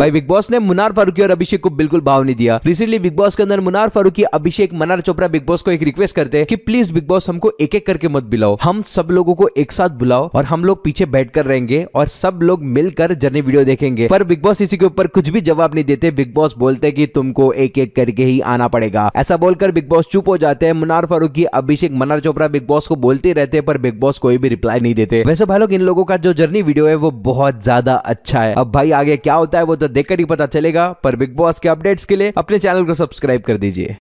भाई big boss ने मुनार फारूकी और अभिषेक को बिल्कुल भाव नहीं दिया रिसेंटली बिग बॉस के अंदर मुनार फारूकी अभिषेक मनार चोपड़ा बिग बॉस को एक रिक्वेस्ट करते हैं कि प्लीज बिग बॉस हमको एक एक करके मत बुलाओ हम सब लोगों को एक साथ बुलाओ और हम लोग पीछे बैठ कर रहेंगे और सब लोग मिलकर जर्नी वीडियो देखेंगे पर बिग बॉस इसी के ऊपर कुछ भी जवाब नहीं देते बिग बॉस बोलते की तुमको एक एक करके ही आना पड़ेगा ऐसा बोलकर बिग बॉस चुप हो जाते हैं मुनार फारूकी अभिषेक मनार चोपड़ा बिग बॉस को बोलते रहते हैं पर बिग बॉस कोई भी रिप्लाई नहीं देते वैसे भाई लोग इन लोगों का जो जर्नी वीडियो है वो बहुत ज्यादा अच्छा है अब भाई आगे क्या होता है वो तो देखकर ही पता चलेगा पर बिग बॉस के अपडेट्स के लिए अपने चैनल को सब्सक्राइब कर दीजिए